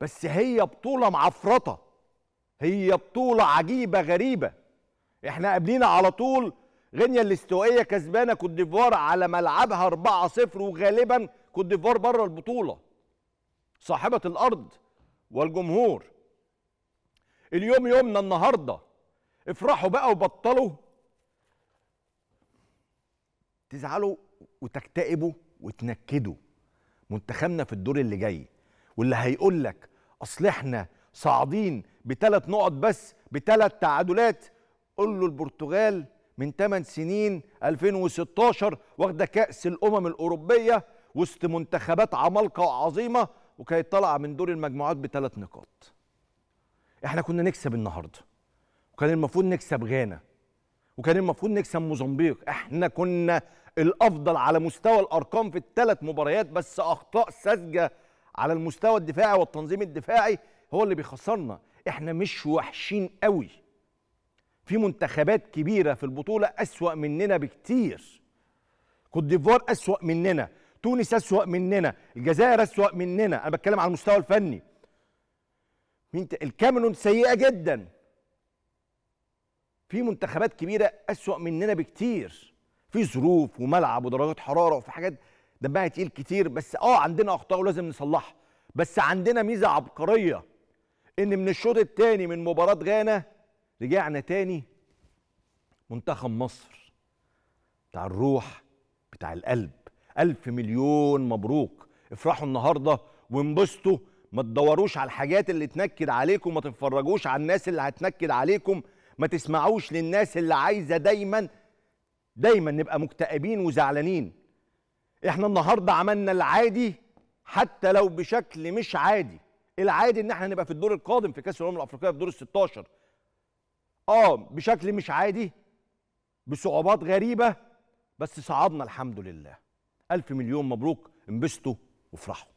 بس هي بطولة معفرطة هي بطولة عجيبة غريبة احنا قابلينا على طول غينيا الاستوائية كسبانة كوت ديفوار على ملعبها 4-0 وغالبا كوت ديفوار بره البطولة صاحبة الأرض والجمهور اليوم يومنا النهاردة افرحوا بقى وبطلوا تزعلوا وتكتئبوا وتنكدوا منتخبنا في الدور اللي جاي واللي هيقول لك اصل احنا صاعدين بثلاث نقط بس بثلاث تعادلات قول له البرتغال من 8 سنين 2016 واخده كاس الامم الاوروبيه وسط منتخبات عمالقه وعظيمه وكانت طالعه من دور المجموعات بثلاث نقاط احنا كنا نكسب النهارده وكان المفروض نكسب غانا وكان المفروض نكسب موزمبيق احنا كنا الافضل على مستوى الارقام في الثلاث مباريات بس اخطاء ساذجه على المستوى الدفاعي والتنظيم الدفاعي هو اللي بيخسرنا احنا مش وحشين قوي في منتخبات كبيره في البطوله اسوا مننا بكتير كوت ديفوار اسوا مننا تونس اسوا مننا الجزائر اسوا مننا انا بتكلم على المستوى الفني مين الكاميرون سيئه جدا في منتخبات كبيره اسوا مننا بكتير في ظروف وملعب ودرجات حراره وفي حاجات دمها تقيل كتير بس اه عندنا اخطاء ولازم نصلحها بس عندنا ميزه عبقريه ان من الشوط الثاني من مباراه غانا رجعنا تاني منتخب مصر بتاع الروح بتاع القلب ألف مليون مبروك افرحوا النهارده وانبسطوا ما تدوروش على الحاجات اللي تنكد عليكم ما تتفرجوش على الناس اللي هتنكد عليكم ما تسمعوش للناس اللي عايزه دايما دايما نبقى مكتئبين وزعلانين احنا النهارده عملنا العادي حتى لو بشكل مش عادي العادي ان احنا نبقى في الدور القادم في كاس الامم الافريقيه في دور ال 16 اه بشكل مش عادي بصعوبات غريبه بس صعدنا الحمد لله الف مليون مبروك انبسطوا وافرحوا